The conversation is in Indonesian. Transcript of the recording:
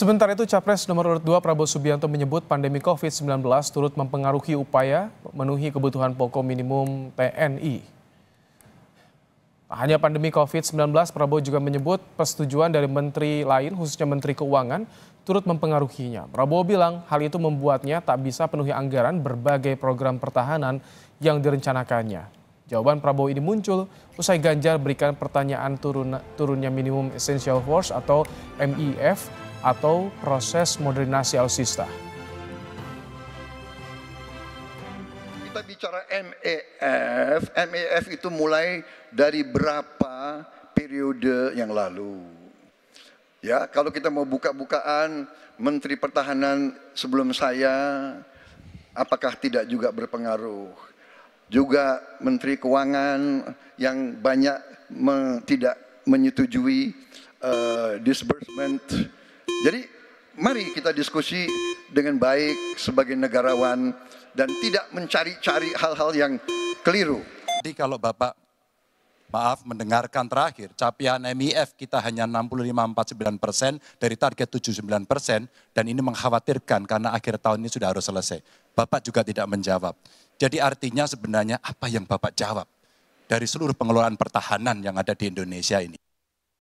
Sebentar itu, Capres nomor urut 2 Prabowo Subianto menyebut pandemi COVID-19 turut mempengaruhi upaya memenuhi kebutuhan pokok minimum TNI. hanya pandemi COVID-19, Prabowo juga menyebut persetujuan dari menteri lain, khususnya Menteri Keuangan, turut mempengaruhinya. Prabowo bilang hal itu membuatnya tak bisa penuhi anggaran berbagai program pertahanan yang direncanakannya. Jawaban Prabowo ini muncul usai Ganjar berikan pertanyaan turun, turunnya minimum essential force atau MEF atau proses modernisasi alutsista. Kita bicara MEF, MEF itu mulai dari berapa periode yang lalu. Ya, kalau kita mau buka-bukaan Menteri Pertahanan sebelum saya, apakah tidak juga berpengaruh? juga Menteri Keuangan yang banyak me, tidak menyetujui uh, disbursement jadi mari kita diskusi dengan baik sebagai negarawan dan tidak mencari-cari hal-hal yang keliru. Jadi kalau Bapak maaf mendengarkan terakhir capian MIF kita hanya 65,49 persen dari target 79 persen dan ini mengkhawatirkan karena akhir tahun ini sudah harus selesai. Bapak juga tidak menjawab. Jadi artinya sebenarnya apa yang Bapak jawab dari seluruh pengelolaan pertahanan yang ada di Indonesia ini?